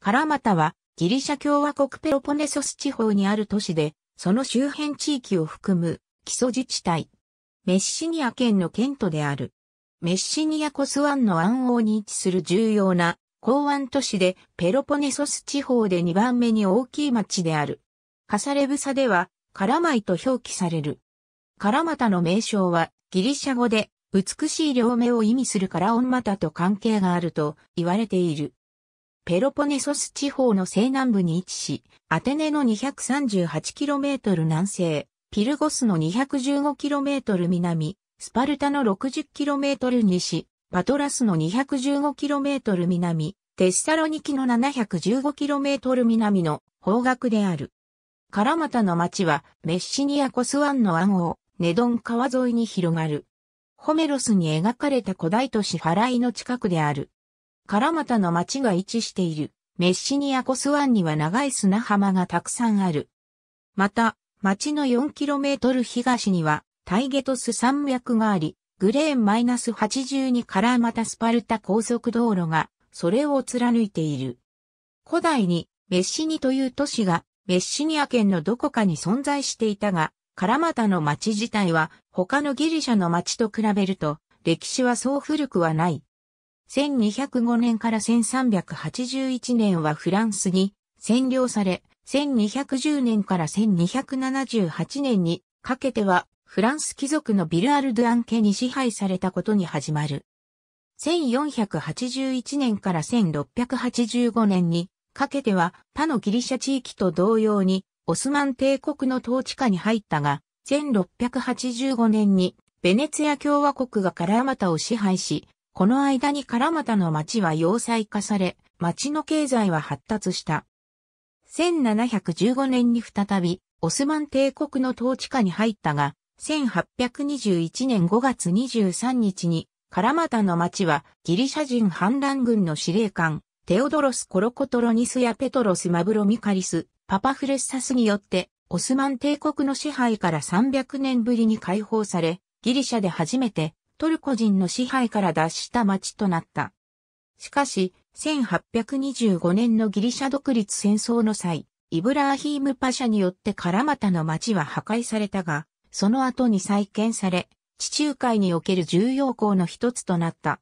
カラマタはギリシャ共和国ペロポネソス地方にある都市で、その周辺地域を含む基礎自治体。メッシニア県の県都である。メッシニアコス湾の暗号に位置する重要な港湾都市でペロポネソス地方で2番目に大きい町である。カサレブサではカラマイと表記される。カラマタの名称はギリシャ語で美しい両目を意味するカラオンマタと関係があると言われている。ペロポネソス地方の西南部に位置し、アテネの 238km 南西、ピルゴスの 215km 南、スパルタの 60km 西、パトラスの 215km 南、テッサロニキの 715km 南の方角である。カラマタの町はメッシニアコスワンの暗号、ネドン川沿いに広がる。ホメロスに描かれた古代都市ァライの近くである。カラマタの町が位置しているメッシニアコスワンには長い砂浜がたくさんある。また、町の 4km 東にはタイゲトス山脈があり、グレーンマイナス -82 カラマタスパルタ高速道路が、それを貫いている。古代に、メッシニという都市が、メッシニア県のどこかに存在していたが、カラマタの町自体は、他のギリシャの町と比べると、歴史はそう古くはない。1205年から1381年はフランスに占領され、1210年から1278年にかけてはフランス貴族のビルアルドゥアン家に支配されたことに始まる。1481年から1685年にかけては他のギリシャ地域と同様にオスマン帝国の統治下に入ったが、1685年にベネツィア共和国がカラーマタを支配し、この間に唐タの町は要塞化され、町の経済は発達した。1715年に再び、オスマン帝国の統治下に入ったが、1821年5月23日に、カラマタの町はギリシャ人反乱軍の司令官、テオドロス・コロコトロニスやペトロス・マブロミカリス、パパフレッサスによって、オスマン帝国の支配から300年ぶりに解放され、ギリシャで初めてトルコ人の支配から脱した町となった。しかし、1825年のギリシャ独立戦争の際、イブラーヒームパシャによってカラマタの町は破壊されたが、その後に再建され、地中海における重要港の一つとなった。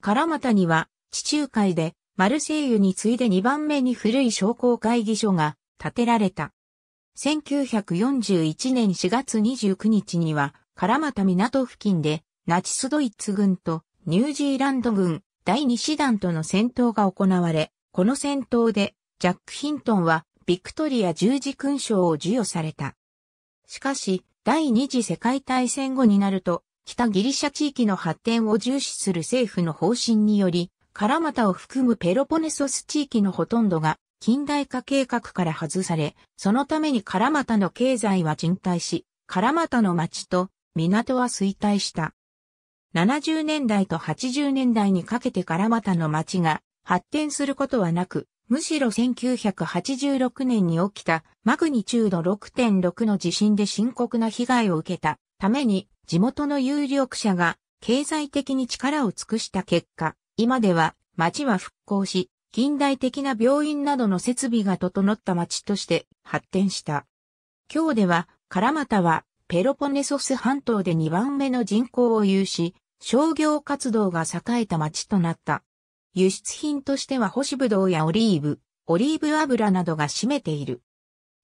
カラマタには、地中海で、マルセイユに次いで2番目に古い商工会議所が建てられた。1941年4月29日には、カラマタ港付近でナチスドイツ軍とニュージーランド軍第2師団との戦闘が行われ、この戦闘でジャック・ヒントンはビクトリア十字勲章を授与された。しかし、第二次世界大戦後になると、北ギリシャ地域の発展を重視する政府の方針により、カラマタを含むペロポネソス地域のほとんどが近代化計画から外され、そのためにカラマタの経済は沈滞し、カラマタの町と港は衰退した。70年代と80年代にかけてカラマタの町が発展することはなく、むしろ1986年に起きたマグニチュード6.6の地震で深刻な被害を受けたために地元の有力者が経済的に力を尽くした結果、今では町は復興し、近代的な病院などの設備が整った町として発展した。今日では、カラマタはペロポネソス半島で2番目の人口を有し、商業活動が栄えた町となった。輸出品としては干しぶどうやオリーブ、オリーブ油などが占めている。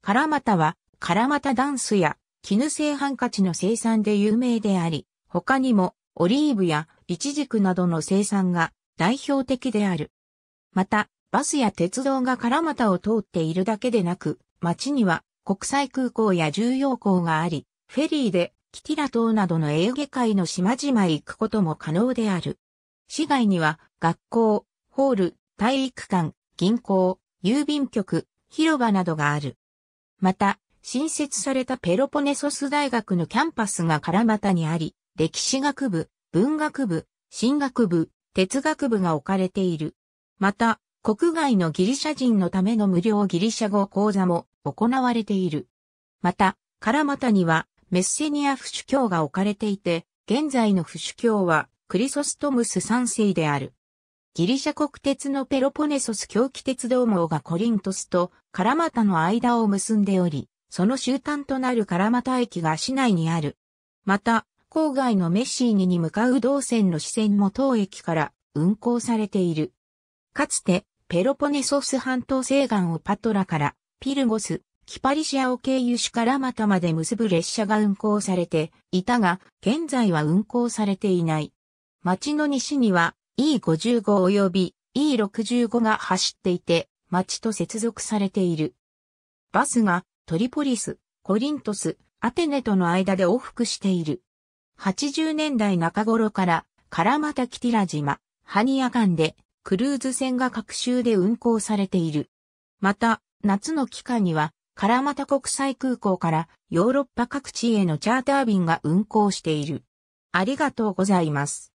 カラマタは、カラマタダンスや、絹製ハンカチの生産で有名であり、他にも、オリーブや、イチジクなどの生産が代表的である。また、バスや鉄道がカラマタを通っているだけでなく、町には国際空港や重要港があり、フェリーでキティラ島などのエーゲ海の島々へ行くことも可能である。市外には学校、ホール、体育館、銀行、郵便局、広場などがある。また、新設されたペロポネソス大学のキャンパスがカ股にあり、歴史学部、文学部、神学部、哲学部が置かれている。また、国外のギリシャ人のための無料ギリシャ語講座も行われている。また、カラマタにはメッセニア不主教が置かれていて、現在の不主教はクリソストムス3世である。ギリシャ国鉄のペロポネソス狂気鉄道網がコリントスとカラマタの間を結んでおり、その終端となるカラマタ駅が市内にある。また、郊外のメッシーニに向かう動線の支線も当駅から運行されている。かつて、ペロポネソス半島西岸をパトラから、ピルゴス、キパリシアを経由しカラマタまで結ぶ列車が運行されていたが、現在は運行されていない。町の西には E55 及び E65 が走っていて、町と接続されている。バスがトリポリス、コリントス、アテネとの間で往復している。80年代中頃からカラマタキティラ島、ハニヤ間でクルーズ船が各州で運航されている。また、夏の期間にはカラマタ国際空港からヨーロッパ各地へのチャーター便が運航している。ありがとうございます。